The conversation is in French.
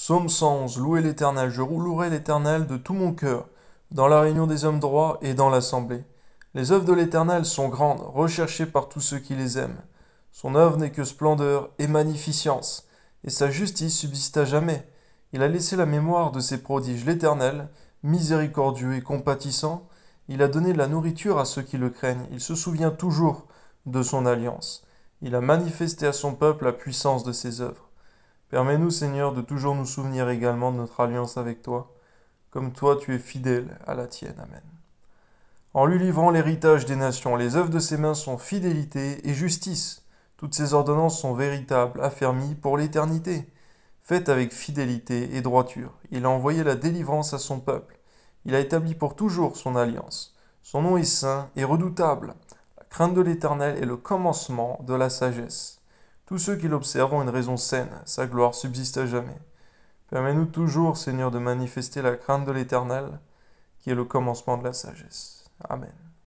Psaume 111. Louez l'Éternel. Je roulerai l'Éternel de tout mon cœur, dans la réunion des hommes droits et dans l'assemblée. Les œuvres de l'Éternel sont grandes, recherchées par tous ceux qui les aiment. Son œuvre n'est que splendeur et magnificence, et sa justice subsiste à jamais. Il a laissé la mémoire de ses prodiges. L'Éternel, miséricordieux et compatissant, il a donné de la nourriture à ceux qui le craignent. Il se souvient toujours de son alliance. Il a manifesté à son peuple la puissance de ses œuvres. Permets-nous, Seigneur, de toujours nous souvenir également de notre alliance avec toi, comme toi tu es fidèle à la tienne. Amen. En lui livrant l'héritage des nations, les œuvres de ses mains sont fidélité et justice. Toutes ses ordonnances sont véritables, affermies pour l'éternité. Faites avec fidélité et droiture, il a envoyé la délivrance à son peuple. Il a établi pour toujours son alliance. Son nom est saint et redoutable. La crainte de l'Éternel est le commencement de la sagesse. Tous ceux qui l'observent ont une raison saine, sa gloire subsiste à jamais. Permets-nous toujours, Seigneur, de manifester la crainte de l'Éternel, qui est le commencement de la sagesse. Amen.